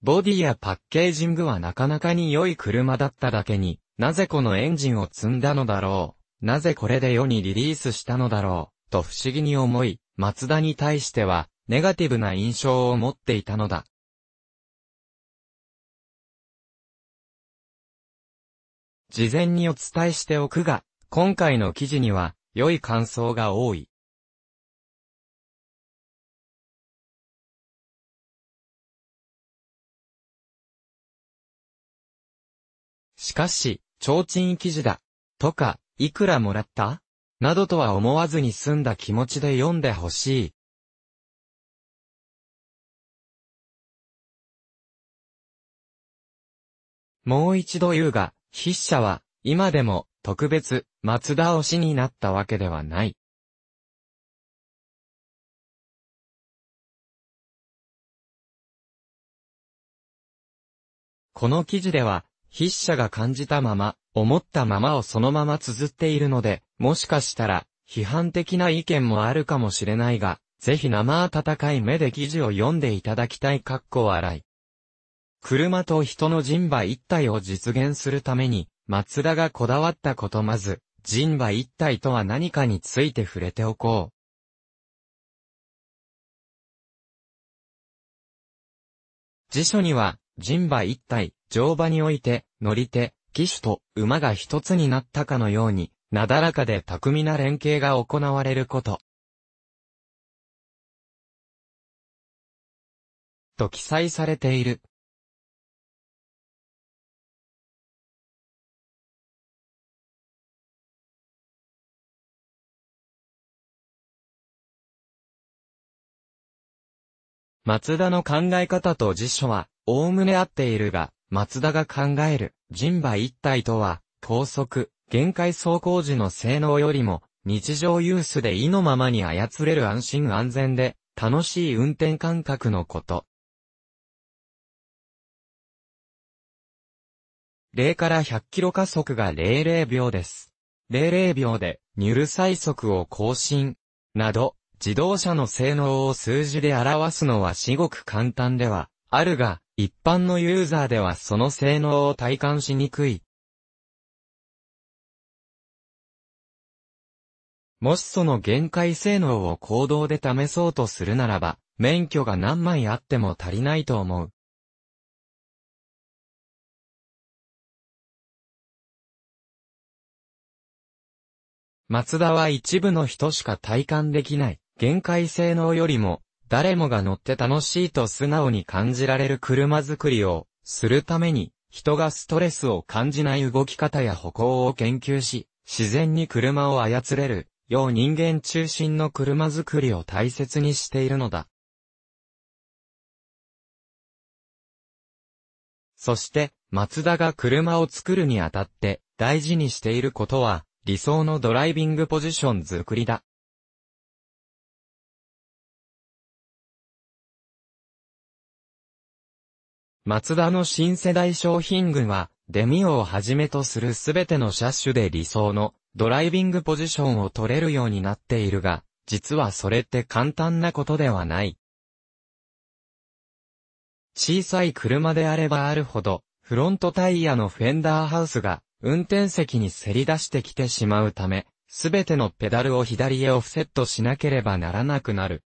ボディやパッケージングはなかなかに良い車だっただけに、なぜこのエンジンを積んだのだろう。なぜこれで世にリリースしたのだろう。と不思議に思い、マツダに対しては、ネガティブな印象を持っていたのだ。事前にお伝えしておくが、今回の記事には、良い感想が多い。しかし、提灯記事だ。とか、いくらもらったなどとは思わずに済んだ気持ちで読んでほしい。もう一度言うが、筆者は、今でも、特別、松田推しになったわけではない。この記事では、筆者が感じたまま、思ったままをそのまま綴っているので、もしかしたら、批判的な意見もあるかもしれないが、ぜひ生温かい目で記事を読んでいただきたい。かっこ笑い。車と人の人馬一体を実現するために、松田がこだわったことまず、人馬一体とは何かについて触れておこう。辞書には、人馬一体、乗馬において、乗り手、騎手と馬が一つになったかのように、なだらかで巧みな連携が行われること。と記載されている。松田の考え方と辞書は、おおむね合っているが、松田が考える、人馬一体とは、高速、限界走行時の性能よりも、日常ユースで意のままに操れる安心安全で、楽しい運転感覚のこと。0から100キロ加速が00秒です。00秒で、ニュル最速を更新、など、自動車の性能を数字で表すのは至極簡単では、あるが、一般のユーザーではその性能を体感しにくい。もしその限界性能を行動で試そうとするならば、免許が何枚あっても足りないと思う。マツダは一部の人しか体感できない、限界性能よりも誰もが乗って楽しいと素直に感じられる車作りをするために、人がストレスを感じない動き方や歩行を研究し、自然に車を操れる、よう人間中心の車作りを大切にしているのだ。そして、松田が車を作るにあたって大事にしていることは、理想のドライビングポジション作りだ。マツダの新世代商品群は、デミオをはじめとするすべての車種で理想のドライビングポジションを取れるようになっているが、実はそれって簡単なことではない。小さい車であればあるほど、フロントタイヤのフェンダーハウスが運転席にせり出してきてしまうため、すべてのペダルを左へオフセットしなければならなくなる。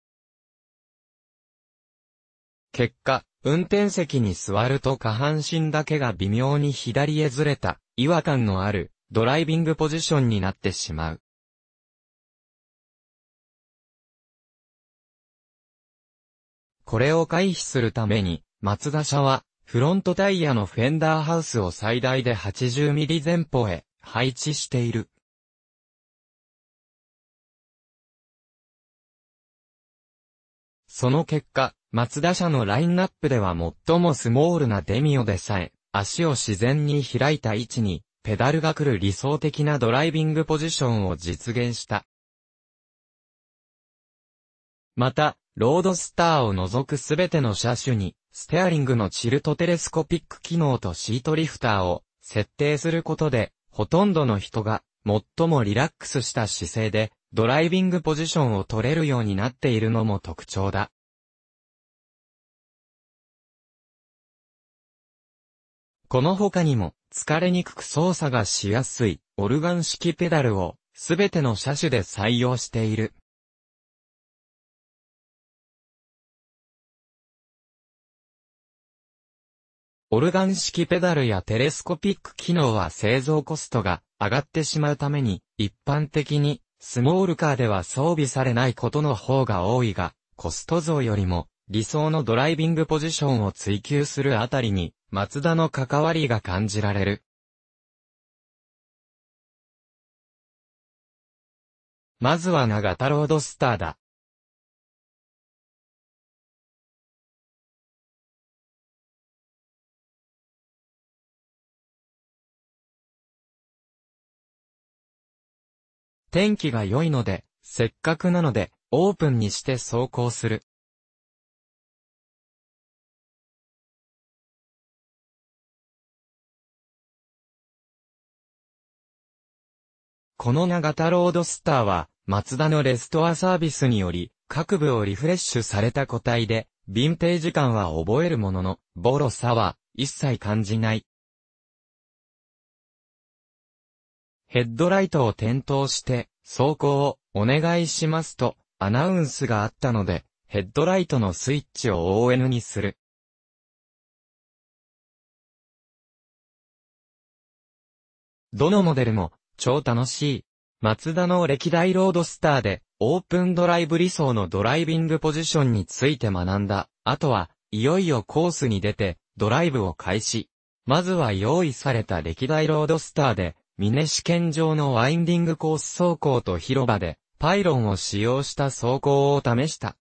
結果、運転席に座ると下半身だけが微妙に左へずれた、違和感のある、ドライビングポジションになってしまう。これを回避するために、松田車は、フロントタイヤのフェンダーハウスを最大で8 0ミリ前方へ配置している。その結果、松田社のラインナップでは最もスモールなデミオでさえ、足を自然に開いた位置に、ペダルが来る理想的なドライビングポジションを実現した。また、ロードスターを除くすべての車種に、ステアリングのチルトテレスコピック機能とシートリフターを設定することで、ほとんどの人が最もリラックスした姿勢でドライビングポジションを取れるようになっているのも特徴だ。この他にも、疲れにくく操作がしやすい、オルガン式ペダルを、すべての車種で採用している。オルガン式ペダルやテレスコピック機能は製造コストが上がってしまうために、一般的にスモールカーでは装備されないことの方が多いが、コスト増よりも理想のドライビングポジションを追求するあたりに松田の関わりが感じられる。まずは長田ロードスターだ。天気が良いので、せっかくなので、オープンにして走行する。この長田ロードスターは、マツダのレストアサービスにより、各部をリフレッシュされた個体で、ヴィンテージ感は覚えるものの、ボロさは一切感じない。ヘッドライトを点灯して、走行をお願いしますとアナウンスがあったので、ヘッドライトのスイッチを ON にする。どのモデルも超楽しい。マツダの歴代ロードスターで、オープンドライブ理想のドライビングポジションについて学んだ。あとは、いよいよコースに出て、ドライブを開始。まずは用意された歴代ロードスターで、ミネ試験場のワインディングコース走行と広場で、パイロンを使用した走行を試した。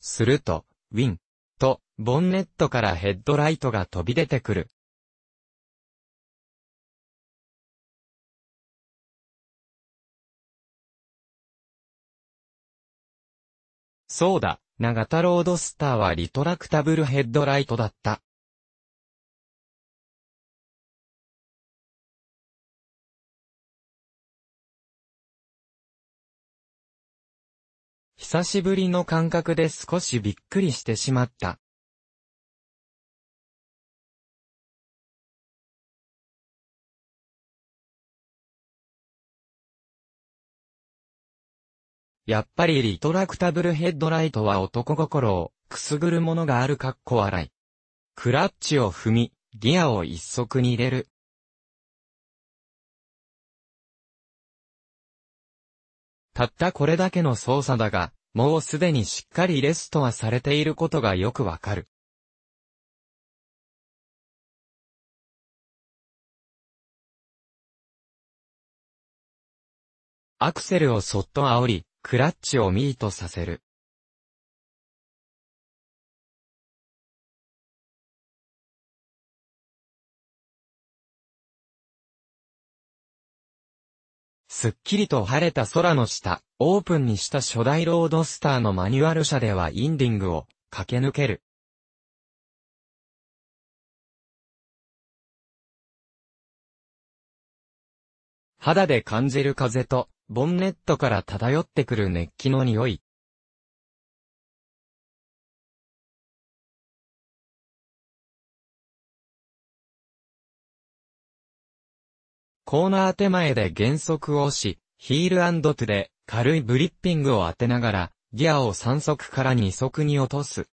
すると、ウィンと、ボンネットからヘッドライトが飛び出てくる。そうだ、長田ロードスターはリトラクタブルヘッドライトだった。久しぶりの感覚で少しびっくりしてしまった。やっぱりリトラクタブルヘッドライトは男心をくすぐるものがあるかっこ笑い。クラッチを踏み、ギアを一足に入れる。たったこれだけの操作だが、もうすでにしっかりレストはされていることがよくわかる。アクセルをそっと煽り、クラッチをミートさせる。すっきりと晴れた空の下、オープンにした初代ロードスターのマニュアル車ではインディングを駆け抜ける。肌で感じる風とボンネットから漂ってくる熱気の匂い。コーナー手前で減速をし、ヒールトゥで軽いブリッピングを当てながら、ギアを3速から2速に落とす。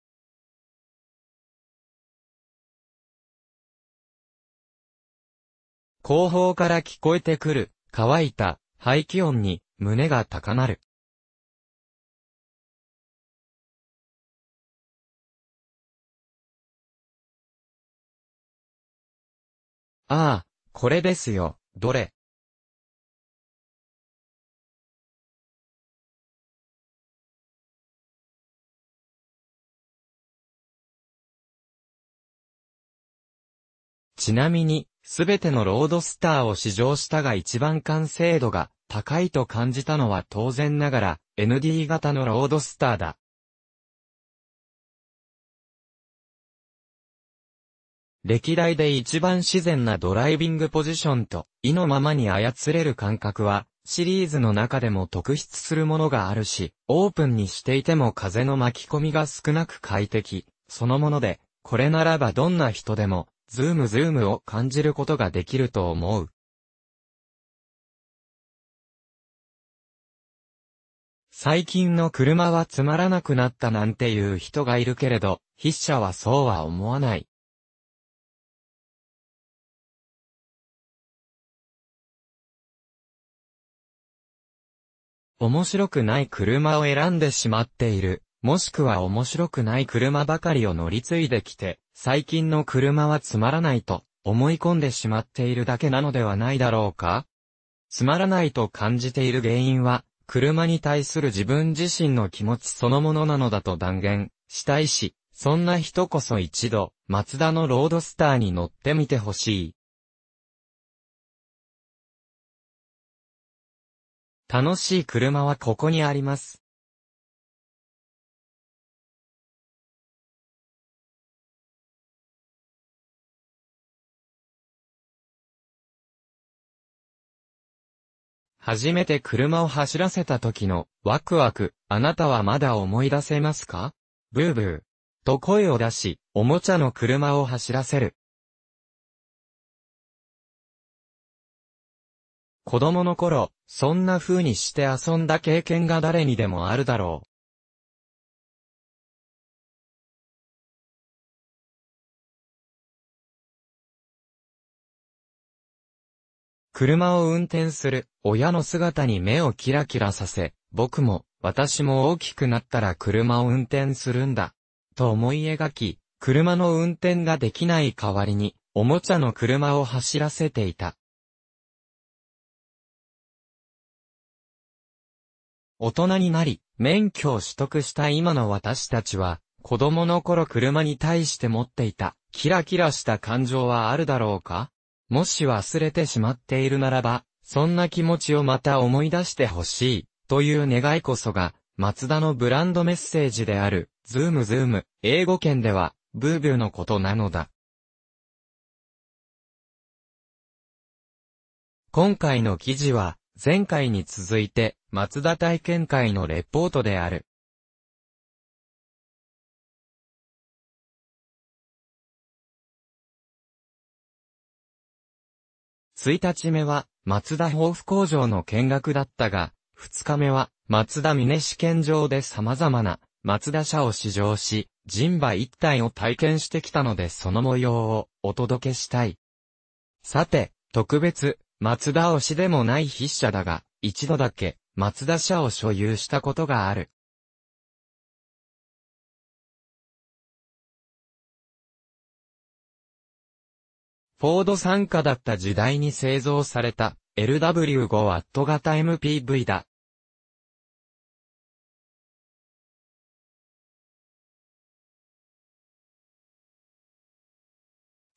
後方から聞こえてくる、乾いた、排気音に胸が高鳴る。ああ、これですよ、どれ。ちなみに、すべてのロードスターを試乗したが一番完成度が高いと感じたのは当然ながら ND 型のロードスターだ。歴代で一番自然なドライビングポジションと意のままに操れる感覚はシリーズの中でも特筆するものがあるし、オープンにしていても風の巻き込みが少なく快適、そのもので、これならばどんな人でもズームズームを感じることができると思う。最近の車はつまらなくなったなんていう人がいるけれど、筆者はそうは思わない。面白くない車を選んでしまっている。もしくは面白くない車ばかりを乗り継いできて、最近の車はつまらないと思い込んでしまっているだけなのではないだろうかつまらないと感じている原因は、車に対する自分自身の気持ちそのものなのだと断言したいし、そんな人こそ一度、マツダのロードスターに乗ってみてほしい。楽しい車はここにあります。初めて車を走らせた時の、ワクワク、あなたはまだ思い出せますかブーブー。と声を出し、おもちゃの車を走らせる。子供の頃、そんな風にして遊んだ経験が誰にでもあるだろう。車を運転する親の姿に目をキラキラさせ、僕も私も大きくなったら車を運転するんだ。と思い描き、車の運転ができない代わりに、おもちゃの車を走らせていた。大人になり、免許を取得した今の私たちは、子供の頃車に対して持っていた、キラキラした感情はあるだろうかもし忘れてしまっているならば、そんな気持ちをまた思い出してほしい、という願いこそが、松田のブランドメッセージである、ズームズーム、英語圏では、ブーブーのことなのだ。今回の記事は、前回に続いて、松田体験会のレポートである。1日目は、松田豊府工場の見学だったが、2日目は、松田峰試験場で様々な、松田社を試乗し、人馬一体を体験してきたのでその模様をお届けしたい。さて、特別、松田推しでもない筆者だが、一度だけ、松田社を所有したことがある。フォード参加だった時代に製造された LW5 ワット型 MPV だ。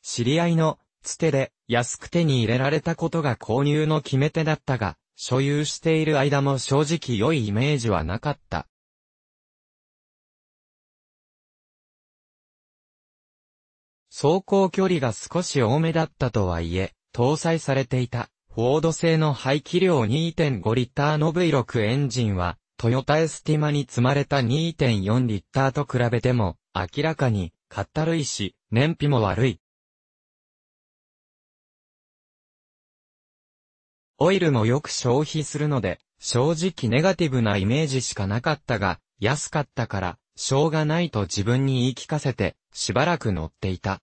知り合いのつてで安く手に入れられたことが購入の決め手だったが、所有している間も正直良いイメージはなかった。走行距離が少し多めだったとはいえ、搭載されていた、フォード製の排気量2.5リッターの V6 エンジンは、トヨタエスティマに積まれた2.4リッターと比べても、明らかに、かったるいし、燃費も悪い。オイルもよく消費するので、正直ネガティブなイメージしかなかったが、安かったから、しょうがないと自分に言い聞かせて、しばらく乗っていた。